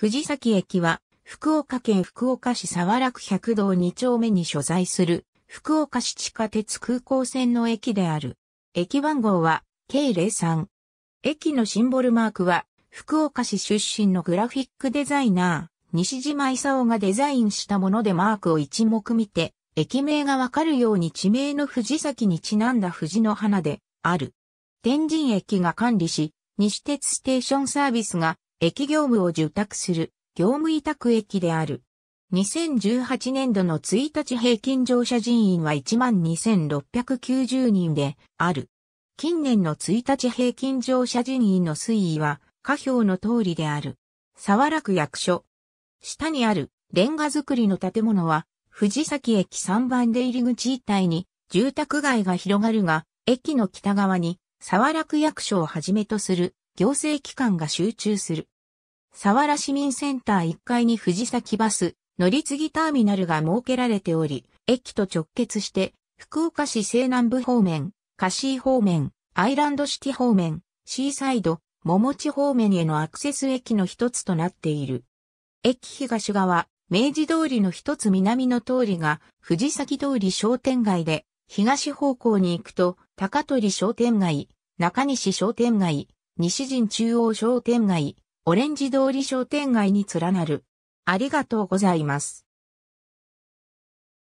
藤崎駅は、福岡県福岡市沢楽百道2丁目に所在する、福岡市地下鉄空港線の駅である。駅番号は、K03。駅のシンボルマークは、福岡市出身のグラフィックデザイナー、西島勲がデザインしたものでマークを一目見て、駅名がわかるように地名の藤崎にちなんだ藤の花である。天神駅が管理し、西鉄ステーションサービスが駅業務を受託する業務委託駅である。2018年度の1日平均乗車人員は12,690人である。近年の1日平均乗車人員の推移は下表の通りである。沢楽役所。下にあるレンガ造りの建物は藤崎駅3番出入り口一帯に住宅街が広がるが、駅の北側に沢楽役所をはじめとする行政機関が集中する。佐原市民センター1階に藤崎バス、乗り継ぎターミナルが設けられており、駅と直結して、福岡市西南部方面、カシー方面、アイランドシティ方面、シーサイド、桃地方面へのアクセス駅の一つとなっている。駅東側、明治通りの一つ南の通りが、藤崎通り商店街で、東方向に行くと、高取商店街、中西商店街、西陣中央商店街、オレンジ通り商店街に連なる。ありがとうございます。